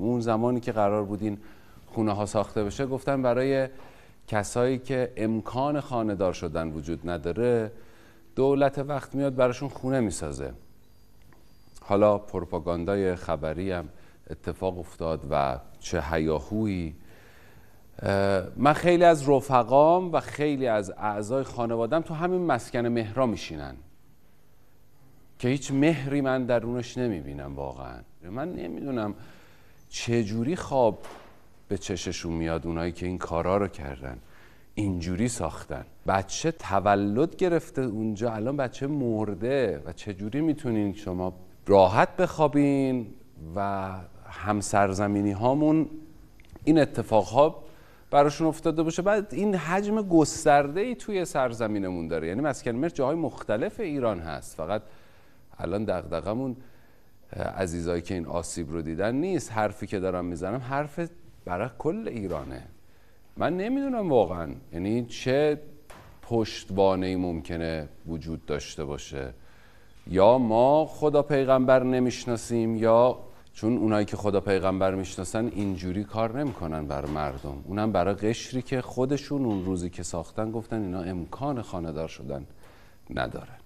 اون زمانی که قرار بود این خونه ها ساخته بشه گفتن برای کسایی که امکان دار شدن وجود نداره دولت وقت میاد براشون خونه میسازه حالا پروپاگاندای خبری هم اتفاق افتاد و چه هیاهویی من خیلی از رفقام و خیلی از اعضای خانوادم تو همین مسکن مهرا میشینن که هیچ مهری من درونش نمیبینم واقعا من نمیدونم چجوری خواب به چششون میاد اونایی که این کارا رو کردن اینجوری ساختن بچه تولد گرفته اونجا الان بچه مرده و چجوری میتونین شما راحت بخوابین و همسرزمینی هامون این اتفاق ها براشون افتاده باشه بعد این حجم گسترده ای توی سرزمینمون داره یعنی مسکن مر جاهای مختلف ایران هست فقط الان دغدغمون عزیزایی که این آسیب رو دیدن نیست حرفی که دارم میزنم حرف برای کل ایرانه من نمیدونم واقعا یعنی چه پشتوانه ممکنه وجود داشته باشه یا ما خدا پیغمبر نمیشناسیم یا چون اونایی که خدا پیغمبر میشناسن اینجوری کار نمیکنن بر مردم اونم برای قشری که خودشون اون روزی که ساختن گفتن اینا امکان خاندار شدن ندارن